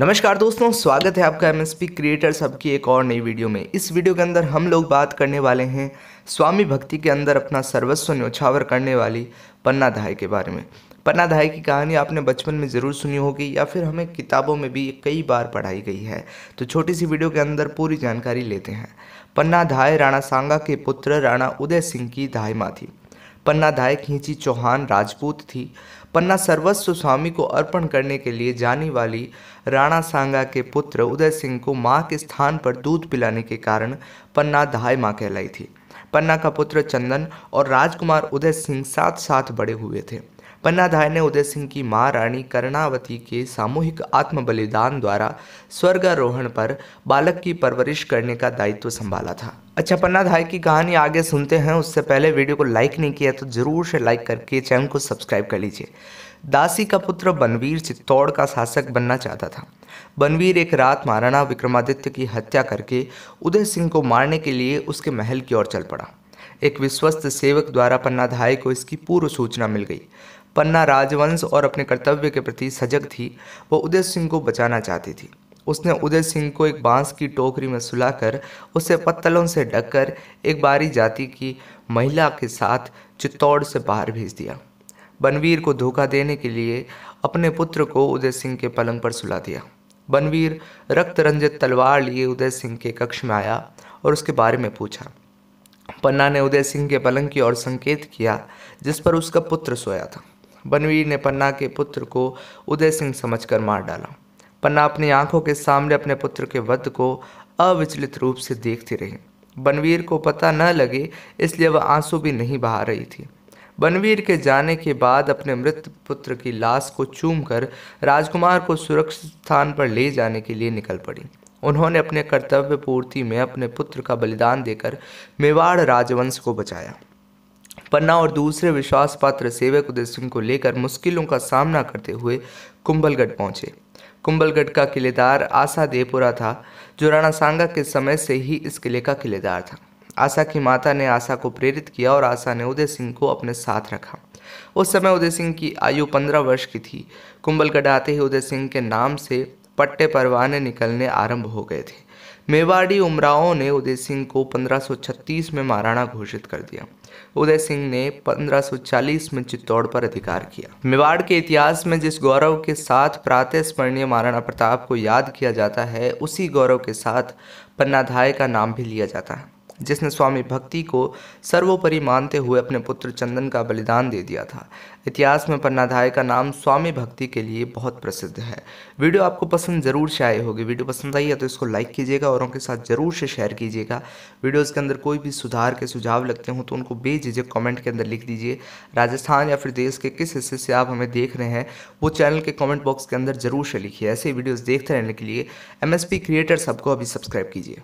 नमस्कार दोस्तों स्वागत है आपका M S P Creators Hub की एक और नई वीडियो में इस वीडियो के अंदर हम लोग बात करने वाले हैं स्वामी भक्ति के अंदर अपना सर्वस्व न्योछावर करने वाली पन्ना धाय के बारे में पन्ना धाय की कहानी आपने बचपन में ज़रूर सुनी होगी या फिर हमें किताबों में भी कई बार पढ़ाई गई है तो छोटी सी वीडियो के अंदर पूरी जानकारी लेते हैं पन्ना धाय राणा सांगा के पुत्र राणा उदय सिंह की धाई माँ थी पन्नाधाय खींची चौहान राजपूत थी पन्ना सर्वस्व स्वामी को अर्पण करने के लिए जाने वाली राणा सांगा के पुत्र उदय सिंह को माँ के स्थान पर दूध पिलाने के कारण पन्ना धाय माँ कहलाई थी पन्ना का पुत्र चंदन और राजकुमार उदय सिंह साथ साथ बड़े हुए थे पन्नाधाय ने उदय सिंह की मां रानी करणावती के सामूहिक आत्म बलिदान द्वारा स्वर्गारोहण पर बालक की परवरिश करने का दायित्व संभाला था अच्छा पन्नाधाय की कहानी आगे सुनते हैं उससे पहले वीडियो को लाइक नहीं किया तो ज़रूर से लाइक करके चैनल को सब्सक्राइब कर लीजिए दासी का पुत्र बनवीर चित्तौड़ का शासक बनना चाहता था बनवीर एक रात महाराणा विक्रमादित्य की हत्या करके उदय सिंह को मारने के लिए उसके महल की ओर चल पड़ा एक विश्वस्त सेवक द्वारा पन्नाधाय को इसकी पूर्व सूचना मिल गई पन्ना राजवंश और अपने कर्तव्य के प्रति सजग थी वो उदय सिंह को बचाना चाहती थी उसने उदय सिंह को एक बांस की टोकरी में सुलाकर उसे पत्तलों से ढककर एक बारी जाति की महिला के साथ चित्तौड़ से बाहर भेज दिया बनवीर को धोखा देने के लिए अपने पुत्र को उदय सिंह के पलंग पर सुला दिया बनवीर रक्त रंजित तलवार लिए उदय सिंह के कक्ष में आया और उसके बारे में पूछा पन्ना ने उदय सिंह के पलंग की ओर संकेत किया जिस पर उसका पुत्र सोया था बनवीर ने पन्ना के पुत्र को उदय सिंह समझकर मार डाला पन्ना अपनी आंखों के सामने अपने पुत्र के वध को अविचलित रूप से देखती रही बनवीर को पता न लगे इसलिए वह आंसू भी नहीं बहा रही थी बनवीर के जाने के बाद अपने मृत पुत्र की लाश को चूमकर राजकुमार को सुरक्षित स्थान पर ले जाने के लिए निकल पड़ी उन्होंने अपने कर्तव्य पूर्ति में अपने पुत्र का बलिदान देकर मेवाड़ राजवंश को बचाया पन्ना और दूसरे विश्वास पात्र सेवक उदय सिंह को लेकर मुश्किलों का सामना करते हुए कुंभलगढ़ पहुंचे कुंभलगढ़ का किलेदार आशा देवपुरा था जो राणा सांगा के समय से ही इस किले का किलेदार था आशा की माता ने आशा को प्रेरित किया और आशा ने उदय सिंह को अपने साथ रखा उस समय उदय सिंह की आयु पंद्रह वर्ष की थी कुंभलगढ़ आते ही उदय सिंह के नाम से पट्टे परवाने निकलने आरंभ हो गए थे मेवाड़ी उमराओं ने उदय सिंह को 1536 में महाराणा घोषित कर दिया उदय सिंह ने 1540 में चित्तौड़ पर अधिकार किया मेवाड़ के इतिहास में जिस गौरव के साथ प्रातः स्मरणीय महाराणा प्रताप को याद किया जाता है उसी गौरव के साथ पन्नाधाय का नाम भी लिया जाता है जिसने स्वामी भक्ति को सर्वोपरि मानते हुए अपने पुत्र चंदन का बलिदान दे दिया था इतिहास में पन्नाधाय का नाम स्वामी भक्ति के लिए बहुत प्रसिद्ध है वीडियो आपको पसंद ज़रूर से आई होगी वीडियो पसंद आई है तो इसको लाइक कीजिएगा औरों के साथ ज़रूर से शेयर कीजिएगा वीडियोज़ के अंदर कोई भी सुधार के सुझाव लगते हों तो उनको बेझिझक कॉमेंट के अंदर लिख दीजिए राजस्थान या फिर देश के किस हिस्से से आप हमें देख रहे हैं वो चैनल के कॉमेंट बॉक्स के अंदर ज़रूर से लिखिए ऐसे वीडियोज़ देखते रहने के लिए एम क्रिएटर सबको अभी सब्सक्राइब कीजिए